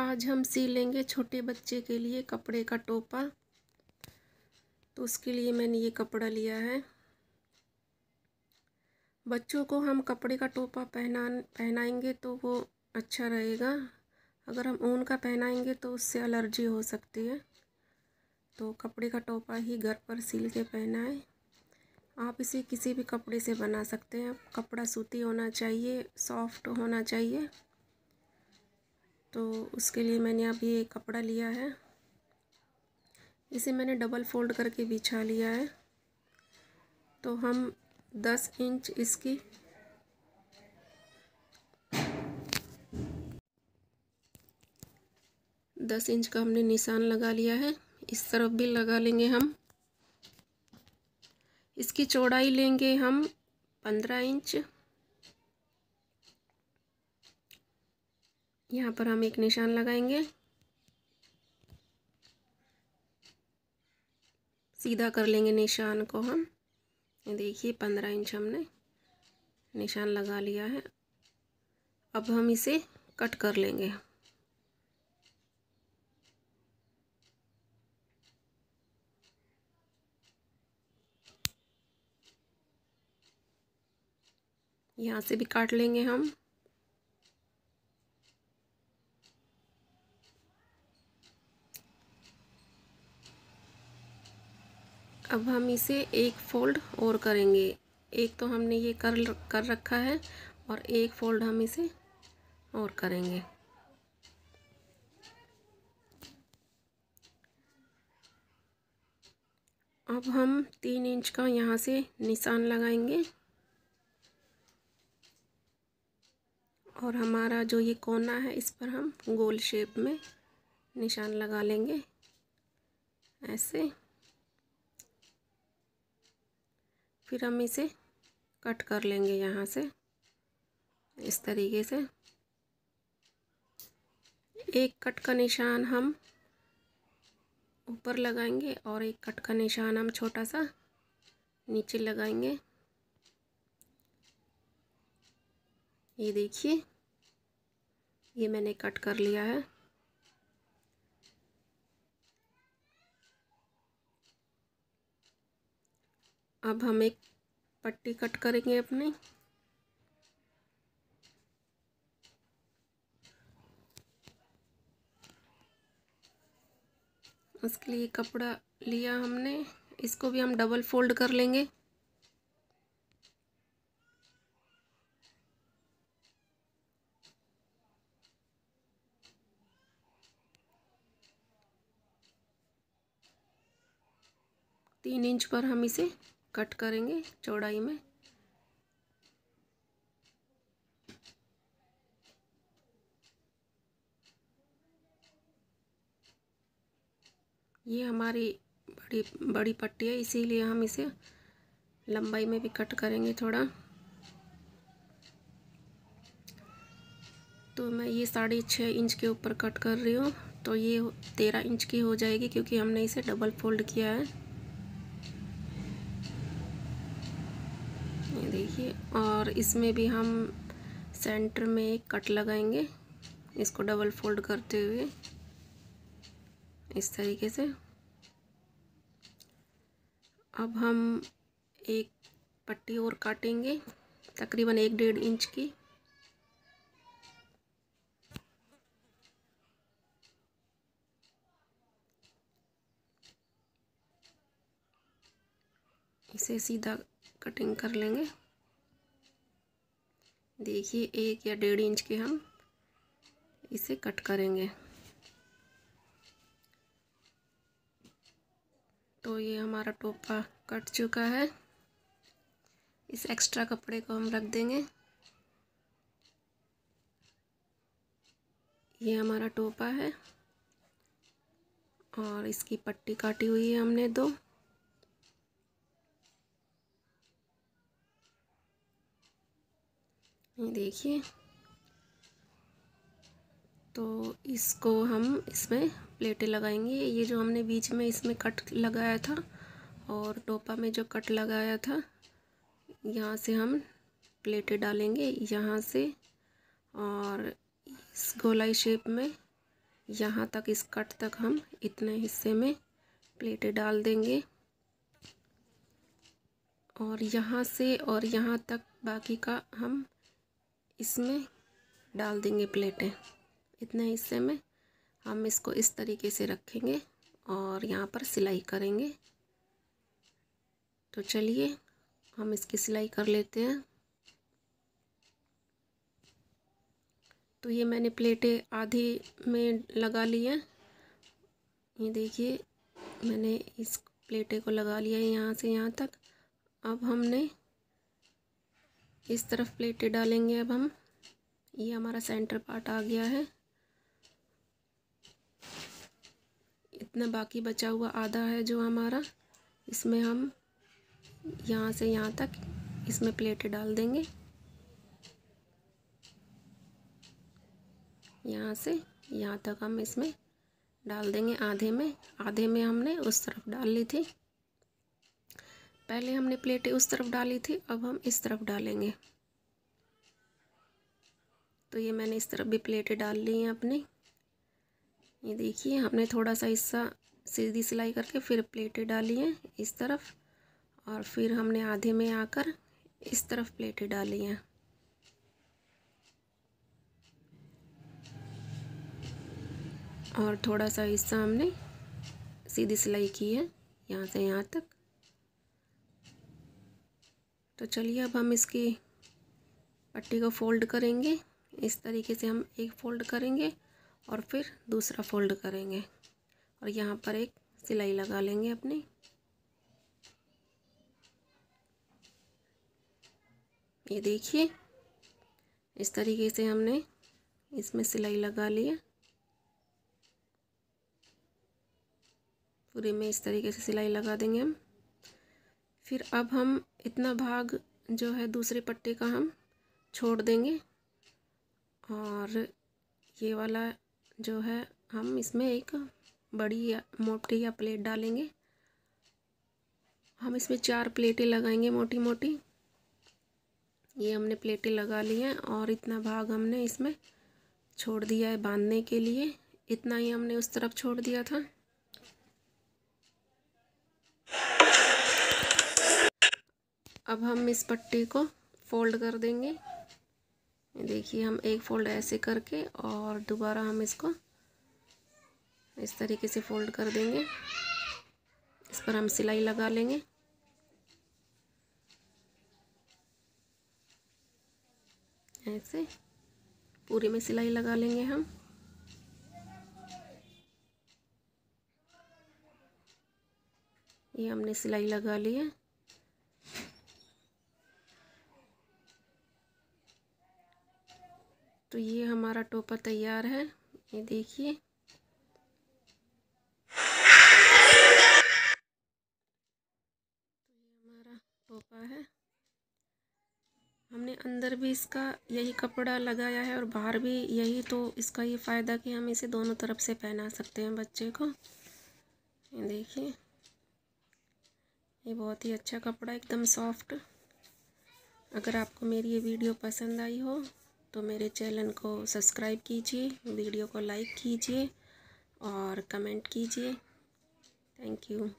आज हम सी लेंगे छोटे बच्चे के लिए कपड़े का टोपा तो उसके लिए मैंने ये कपड़ा लिया है बच्चों को हम कपड़े का टोपा पहना पहनाएंगे तो वो अच्छा रहेगा अगर हम ऊन का पहनाएंगे तो उससे एलर्जी हो सकती है तो कपड़े का टोपा ही घर पर सिल के पहनाएं आप इसे किसी भी कपड़े से बना सकते हैं कपड़ा सूती होना चाहिए सॉफ्ट होना चाहिए तो उसके लिए मैंने अब ये कपड़ा लिया है इसे मैंने डबल फोल्ड करके बिछा लिया है तो हम दस इंच इसकी दस इंच का हमने निशान लगा लिया है इस तरफ भी लगा लेंगे हम इसकी चौड़ाई लेंगे हम पंद्रह इंच यहाँ पर हम एक निशान लगाएंगे सीधा कर लेंगे निशान को हम ये देखिए पंद्रह इंच हमने निशान लगा लिया है अब हम इसे कट कर लेंगे यहाँ से भी काट लेंगे हम अब हम इसे एक फोल्ड और करेंगे एक तो हमने ये कर कर रखा है और एक फोल्ड हम इसे और करेंगे अब हम तीन इंच का यहाँ से निशान लगाएंगे और हमारा जो ये कोना है इस पर हम गोल शेप में निशान लगा लेंगे ऐसे फिर हम इसे कट कर लेंगे यहाँ से इस तरीके से एक कट का निशान हम ऊपर लगाएंगे और एक कट का निशान हम छोटा सा नीचे लगाएंगे ये देखिए ये मैंने कट कर लिया है अब हम एक पट्टी कट करेंगे अपनी उसके लिए कपड़ा लिया हमने इसको भी हम डबल फोल्ड कर लेंगे तीन इंच पर हम इसे कट करेंगे चौड़ाई में ये हमारी बड़ी बड़ी पट्टी है इसीलिए हम इसे लंबाई में भी कट करेंगे थोड़ा तो मैं ये साढ़े छः इंच के ऊपर कट कर रही हूँ तो ये तेरह इंच की हो जाएगी क्योंकि हमने इसे डबल फोल्ड किया है ये देखिए और इसमें भी हम सेंटर में एक कट लगाएंगे इसको डबल फोल्ड करते हुए इस तरीके से अब हम एक पट्टी और काटेंगे तकरीबन एक डेढ़ इंच की इसे सीधा कटिंग कर लेंगे देखिए एक या डेढ़ इंच के हम इसे कट करेंगे तो ये हमारा टोपा कट चुका है इस एक्स्ट्रा कपड़े को हम रख देंगे ये हमारा टोपा है और इसकी पट्टी काटी हुई है हमने दो ये देखिए तो इसको हम इसमें प्लेटें लगाएंगे ये जो हमने बीच में इसमें कट लगाया था और टोपा में जो कट लगाया था यहाँ से हम प्लेटें डालेंगे यहाँ से और इस गोलाई शेप में यहाँ तक इस कट तक हम इतने हिस्से में प्लेटें डाल देंगे और यहाँ से और यहाँ तक बाकी का हम इसमें डाल देंगे प्लेटें इतने हिस्से में हम इसको इस तरीके से रखेंगे और यहाँ पर सिलाई करेंगे तो चलिए हम इसकी सिलाई कर लेते हैं तो ये मैंने प्लेटें आधी में लगा ली हैं ये देखिए मैंने इस प्लेटें को लगा लिया है यहाँ से यहाँ तक अब हमने इस तरफ प्लेटें डालेंगे अब हम ये हमारा सेंटर पार्ट आ गया है इतना बाकी बचा हुआ आधा है जो हमारा इसमें हम यहाँ से यहाँ तक इसमें प्लेटें डाल देंगे यहाँ से यहाँ तक हम इसमें डाल देंगे आधे में आधे में हमने उस तरफ डाल ली थी पहले हमने प्लेटें उस तरफ डाली थी अब हम इस तरफ डालेंगे तो ये मैंने इस तरफ भी प्लेटें डाल ली हैं अपनी ये देखिए हमने थोड़ा सा हिस्सा सीधी सिलाई करके फिर प्लेटें डाली हैं इस तरफ और फिर हमने आधे में आकर इस तरफ प्लेटें डाली हैं और थोड़ा सा हिस्सा हमने सीधी सिलाई की है यहाँ से यहाँ तक तो चलिए अब हम इसकी पट्टी को फोल्ड करेंगे इस तरीके से हम एक फ़ोल्ड करेंगे और फिर दूसरा फ़ोल्ड करेंगे और यहाँ पर एक सिलाई लगा लेंगे अपनी ये देखिए इस तरीके से हमने इसमें सिलाई लगा लिया पूरे में इस तरीके से सिलाई लगा देंगे हम फिर अब हम इतना भाग जो है दूसरे पट्टे का हम छोड़ देंगे और ये वाला जो है हम इसमें एक बड़ी या मोटी या प्लेट डालेंगे हम इसमें चार प्लेटें लगाएंगे मोटी मोटी ये हमने प्लेटें लगा ली हैं और इतना भाग हमने इसमें छोड़ दिया है बांधने के लिए इतना ही हमने उस तरफ छोड़ दिया था अब हम इस पट्टी को फोल्ड कर देंगे देखिए हम एक फोल्ड ऐसे करके और दोबारा हम इसको इस तरीके से फोल्ड कर देंगे इस पर हम सिलाई लगा लेंगे ऐसे पूरे में सिलाई लगा लेंगे हम ये हमने सिलाई लगा ली है तो ये हमारा टोपर तैयार है ये देखिए हमारा टोपा है हमने अंदर भी इसका यही कपड़ा लगाया है और बाहर भी यही तो इसका ये फ़ायदा कि हम इसे दोनों तरफ से पहना सकते हैं बच्चे को ये देखिए ये बहुत ही अच्छा कपड़ा एकदम सॉफ्ट अगर आपको मेरी ये वीडियो पसंद आई हो तो मेरे चैनल को सब्सक्राइब कीजिए वीडियो को लाइक कीजिए और कमेंट कीजिए थैंक यू